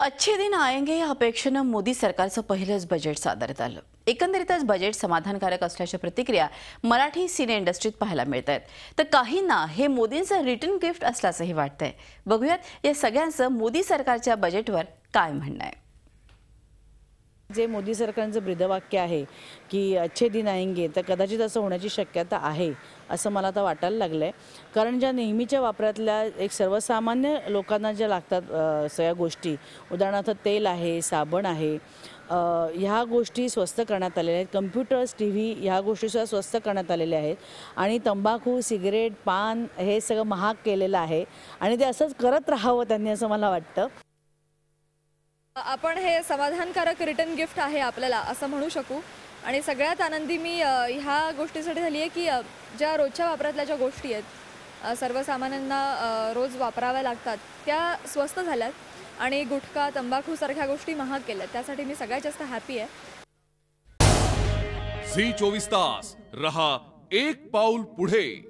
अच्छे दिन आयंगे या अपेक्षेनं मोदी सरकारचं पहिलंच बजेट सादर झालं एकंदरीतच बजेट समाधानकारक असल्याच्या प्रतिक्रिया मराठी सिने इंडस्ट्रीत पाहायला मिळत आहेत तर काहींना हे मोदींचं रिटर्न गिफ्ट असल्याचंही वाटतंय बघूयात या सगळ्यांचं मोदी सरकारच्या बजेटवर काय म्हणणं आहे जे मोदी सरकारचं ब्रिदवाक्य आहे की अच्छे दिन आएंगे तर कदाचित असं होण्याची शक्यता आहे असं मला आता वाटायला लागलं आहे कारण ज्या नेहमीच्या वापरातल्या एक सर्वसामान्य लोकांना ज्या लागतात सगळ्या गोष्टी उदाहरणार्थ तेल आहे साबण आहे ह्या गोष्टी स्वस्त करण्यात आलेल्या आहेत कम्प्युटर्स टी व्ही ह्या गोष्टीसुद्धा स्वस्त करण्यात आलेल्या आहेत आणि तंबाखू सिगरेट पान हे सगळं महाग केलेलं आहे आणि ते असंच करत राहावं त्यांनी असं मला वाटतं आपण हे समाधानकारक रिटर्न गिफ्ट आहे आपल्याला असं म्हणू शकू आणि सगळ्यात आनंदी मी ह्या गोष्टीसाठी झाली आहे की ज्या रोजच्या वापरातल्या ज्या गोष्टी आहेत सर्वसामान्यांना रोज वापराव्या लागतात त्या स्वस्त झाल्यात आणि गुटखा तंबाखूसारख्या गोष्टी महाग केल्या त्यासाठी मी सगळ्यात जास्त हॅपी आहे झी चोवीस तास रहा एक पाऊल पुढे